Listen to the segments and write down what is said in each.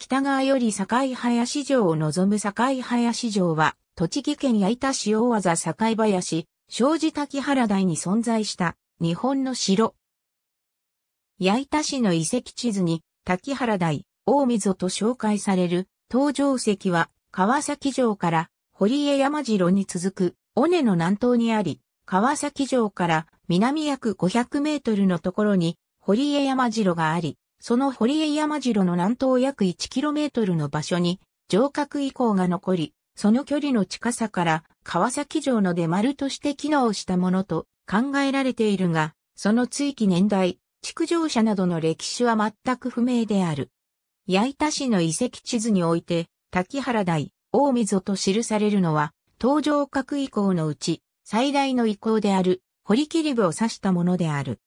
北側より境林城を望む境林城は、栃木県矢板市大和境林、庄司滝原台に存在した日本の城。矢板市の遺跡地図に、滝原台、大溝と紹介される、登場石は、川崎城から堀江山城に続く、尾根の南東にあり、川崎城から南約500メートルのところに堀江山城があり、その堀江山城の南東約 1km の場所に、城郭遺構が残り、その距離の近さから、川崎城の出丸として機能したものと考えられているが、その追記年代、築城者などの歴史は全く不明である。矢板市の遺跡地図において、滝原台、大溝と記されるのは、東城閣遺構のうち、最大の遺構である、堀切部を指したものである。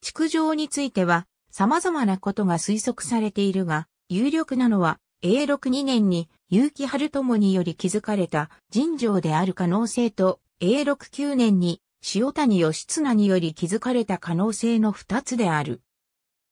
築城については、様々なことが推測されているが、有力なのは、永禄2年に結城春友により築かれた尋常である可能性と、永禄9年に塩谷義綱により築かれた可能性の二つである。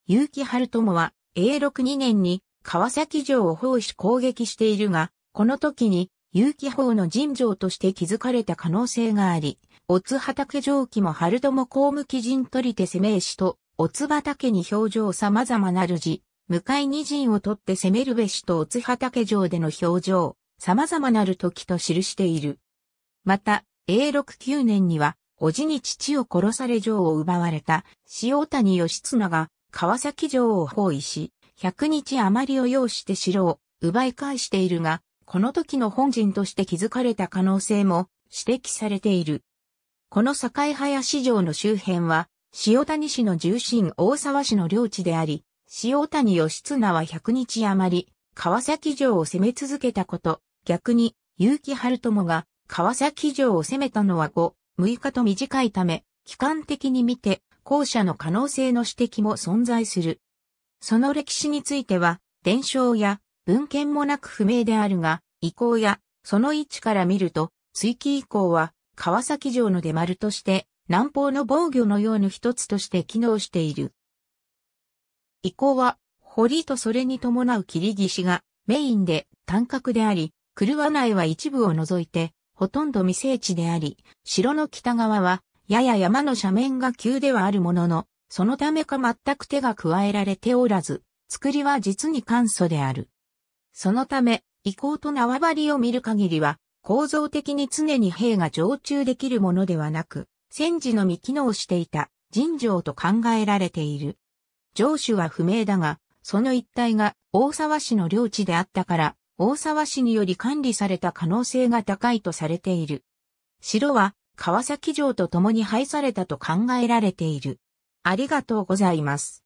結城春友は永禄2年に川崎城を包囲攻撃しているが、この時に有機法の尋常として築かれた可能性があり、おツ畑城記も春友公務基人取り手攻め石とおつばに表情様々なる字、向かいに陣を取って攻めるべしとおつは城での表情、様々なる時と記している。また、永禄9年には、おじに父を殺され城を奪われた塩谷義綱が川崎城を包囲し、百日余りを要して城を奪い返しているが、この時の本陣として築かれた可能性も指摘されている。この境林城の周辺は塩谷市の重心大沢市の領地であり、塩谷義綱は100日余り、川崎城を攻め続けたこと、逆に、結城春友が川崎城を攻めたのは5、6日と短いため、期間的に見て、後者の可能性の指摘も存在する。その歴史については、伝承や文献もなく不明であるが、遺構やその位置から見ると、追記以降は川崎城の出丸として南方の防御のように一つとして機能している。遺構は、堀とそれに伴う切り岸がメインで単角であり、な内は一部を除いて、ほとんど未成地であり、城の北側は、やや山の斜面が急ではあるものの、そのためか全く手が加えられておらず、作りは実に簡素である。そのため、遺構と縄張りを見る限りは、構造的に常に兵が常駐できるものではなく、戦時のみ機能していた神城と考えられている。城主は不明だが、その一帯が大沢市の領地であったから、大沢市により管理された可能性が高いとされている。城は川崎城と共に廃されたと考えられている。ありがとうございます。